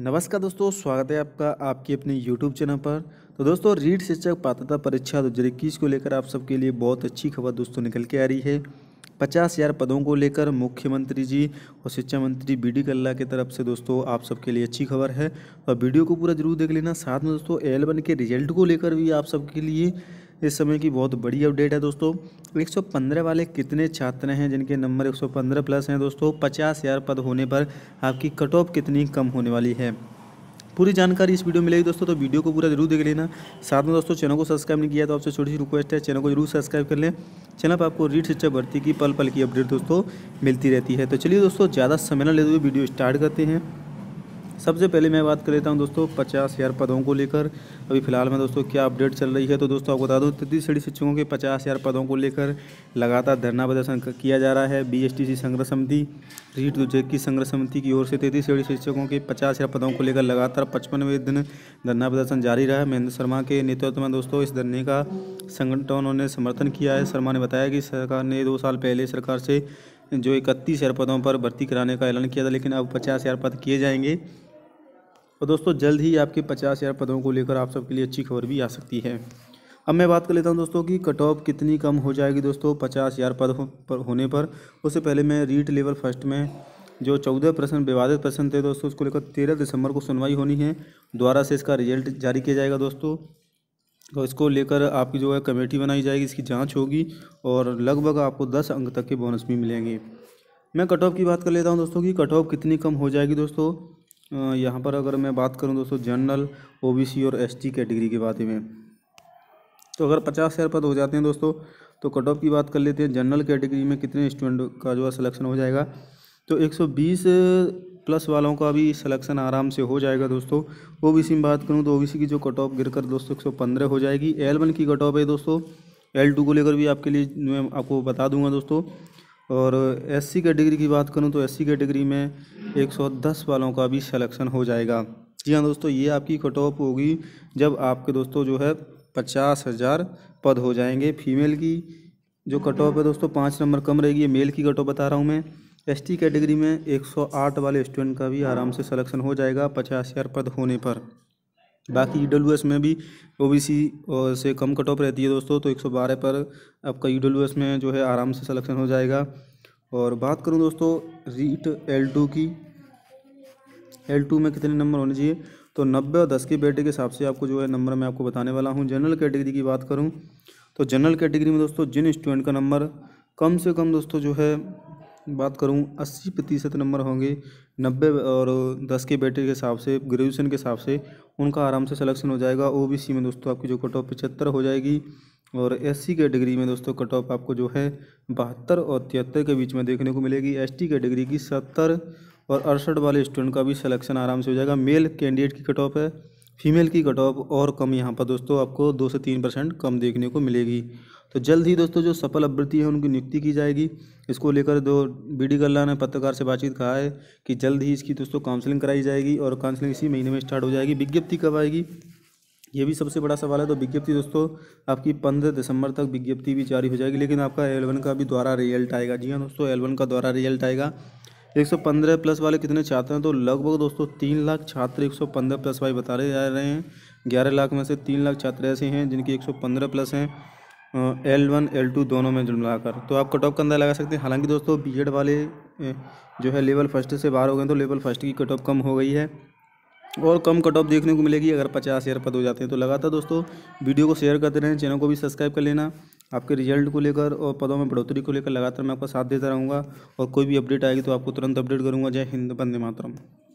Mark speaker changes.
Speaker 1: नमस्कार दोस्तों स्वागत है आपका आपके अपने यूट्यूब चैनल पर तो दोस्तों रीड शिक्षक पात्रता परीक्षा दो हज़ार इक्कीस को लेकर आप सबके लिए बहुत अच्छी खबर दोस्तों निकल के आ रही है पचास हज़ार पदों को लेकर मुख्यमंत्री जी और शिक्षा मंत्री बी डी कल्ला की तरफ से दोस्तों आप सबके लिए अच्छी खबर है और तो वीडियो को पूरा जरूर देख लेना साथ में दोस्तों एल के रिजल्ट को लेकर भी आप सबके लिए इस समय की बहुत बड़ी अपडेट है दोस्तों 115 वाले कितने छात्र हैं जिनके नंबर 115 प्लस हैं दोस्तों पचास हज़ार पद होने पर आपकी कट ऑफ कितनी कम होने वाली है पूरी जानकारी इस वीडियो में मिलेगी दोस्तों तो वीडियो को पूरा जरूर देख लेना साथ में दोस्तों चैनल को सब्सक्राइब नहीं किया तो आपसे छोटी सी रिक्वेस्ट है चैनल को जरूर सब्सक्राइब कर लें चैनल पर आपको रीड शिक्षा भर्ती की पल पल की अपडेट दोस्तों मिलती रहती है तो चलिए दोस्तों ज़्यादा समय न लेते हुए वीडियो स्टार्ट करते हैं सबसे पहले मैं बात कर लेता हूं दोस्तों पचास हज़ार पदों को लेकर अभी फिलहाल में दोस्तों क्या अपडेट चल रही है तो दोस्तों आपको बता दूं तृतीय श्रेणी शिक्षकों के पचास हज़ार पदों को लेकर लगातार धरना प्रदर्शन किया जा रहा है बीएसटीसी संग्रह समिति रीट दुजैक की संग्रह समिति की ओर से तृतीय श्रेणी शिक्षकों के पचास हज़ार पदों को लेकर लगातार पचपनवें दिन धरना प्रदर्शन जारी रहा है महेंद्र शर्मा के नेतृत्व में दोस्तों इस धरने का संगठनों ने समर्थन किया है शर्मा ने बताया कि सरकार ने दो साल पहले सरकार से जो इकतीस हज़ार पदों पर भर्ती कराने का ऐलान किया था लेकिन अब पचास हज़ार पद किए जाएंगे और दोस्तों जल्द ही आपके पचास हज़ार पदों को लेकर आप सबके लिए अच्छी खबर भी आ सकती है अब मैं बात कर लेता हूं दोस्तों कि कट ऑफ कितनी कम हो जाएगी दोस्तों पचास हज़ार पद हो, पर होने पर उससे पहले मैं रीट लेवल फर्स्ट में जो चौदह प्रश्न विवादित प्रश्न थे दोस्तों उसको लेकर तेरह दिसंबर को सुनवाई होनी है दोबारा से इसका रिजल्ट जारी किया जाएगा दोस्तों और इसको लेकर आपकी जो है कमेटी बनाई जाएगी इसकी जाँच होगी और लगभग आपको दस अंक तक के बोनस भी मिलेंगे मैं कट ऑफ की बात कर लेता हूँ दोस्तों कि कट ऑफ कितनी कम हो जाएगी दोस्तों यहाँ पर अगर मैं बात करूँ दोस्तों जनरल ओबीसी और एसटी कैटेगरी के बारे में तो अगर पचास हज़ार पद तो हो जाते हैं दोस्तों तो कट ऑफ की बात कर लेते हैं जनरल कैटेगरी में कितने स्टूडेंट का जो है सिलेक्शन हो जाएगा तो 120 प्लस वालों का भी सिलेक्शन आराम से हो जाएगा दोस्तों ओ बी में बात करूँ तो ओ की जो कट ऑफ गिर कर दोस्तों एक हो जाएगी एल वन की कट ऑफ है दोस्तों एल टू को लेकर भी आपके लिए मैं आपको बता दूंगा दोस्तों और एससी कैटेगरी की बात करूँ तो एससी कैटेगरी में 110 वालों का भी सिलेक्शन हो जाएगा जी हाँ दोस्तों ये आपकी कट ऑफ होगी जब आपके दोस्तों जो है पचास हज़ार पद हो जाएंगे फीमेल की जो कट ऑफ है दोस्तों पाँच नंबर कम रहेगी मेल की कट ऑफ बता रहा हूँ मैं एस कैटेगरी में 108 वाले स्टूडेंट का भी आराम से सिलेक्शन हो जाएगा पचास हज़ार पद होने पर बाकी ई e में भी ओ से कम कट ऑफ रहती है दोस्तों तो 112 पर आपका ई e में जो है आराम से सलेक्शन हो जाएगा और बात करूं दोस्तों रीट एल की टू में कितने नंबर होने चाहिए तो नब्बे और दस के बेटे के हिसाब से आपको जो है नंबर मैं आपको बताने वाला हूँ जनरल कैटेगरी की बात करूँ तो जनरल कैटेगरी में दोस्तों जिन स्टूडेंट का नंबर कम से कम दोस्तों जो है बात करूँ अस्सी प्रतिशत नंबर होंगे नब्बे और दस के बेटे के हिसाब से ग्रेजुएशन के हिसाब से उनका आराम से सिलेक्शन हो जाएगा ओबीसी में दोस्तों आपकी जो कट ऑफ पचहत्तर हो जाएगी और एससी कैटेगरी में दोस्तों कट ऑफ आपको जो है बहत्तर और तिहत्तर के बीच में देखने को मिलेगी एस टी कैटेगरी की सत्तर और अड़सठ वाले स्टूडेंट का भी सिलेक्शन आराम से हो जाएगा मेल कैंडिडेट की कट ऑफ है फीमेल की कट ऑफ और कम यहाँ पर दोस्तों आपको दो से तीन परसेंट कम देखने को मिलेगी तो जल्द ही दोस्तों जो सफल अभ्यर्थी है उनकी नियुक्ति की जाएगी इसको लेकर दो बी डी गल्ला ने पत्रकार से बातचीत कहा है कि जल्द ही इसकी दोस्तों काउंसलिंग कराई जाएगी और काउंसलिंग इसी महीने में स्टार्ट हो जाएगी विज्ञप्ति कब आएगी ये भी सबसे बड़ा सवाल है तो विज्ञप्ति दोस्तों आपकी पंद्रह दिसंबर तक विज्ञप्ति भी जारी हो जाएगी लेकिन आपका एलेवन का भी द्वारा रिजल्ट आएगा जी हाँ दोस्तों एलेवन का द्वारा रिजल्ट आएगा 115 प्लस वाले कितने छात्र हैं तो लगभग दोस्तों तीन लाख छात्र 115 प्लस वाले बता रहे जा रहे हैं ग्यारह लाख में से तीन लाख छात्र ऐसे हैं जिनकी 115 प्लस हैं एल वन एल टू दोनों में मिलाकर तो आप कट ऑफ का अंदाजा लगा सकते हैं हालांकि दोस्तों बी वाले जो है लेवल फर्स्ट से बाहर हो गए तो लेवल फर्स्ट की कट ऑफ कम हो गई है और कम कट ऑफ देखने को मिलेगी अगर पचास हज़ार पद हो जाते हैं तो लगातार दोस्तों वीडियो को शेयर करते रहें चैनल को भी सब्सक्राइब कर लेना आपके रिजल्ट को लेकर और पदों में बढ़ोतरी को लेकर लगातार मैं आपका साथ देता रहूँगा और कोई भी अपडेट आएगी तो आपको तुरंत अपडेट करूँगा जय हिंद बंदे मातरम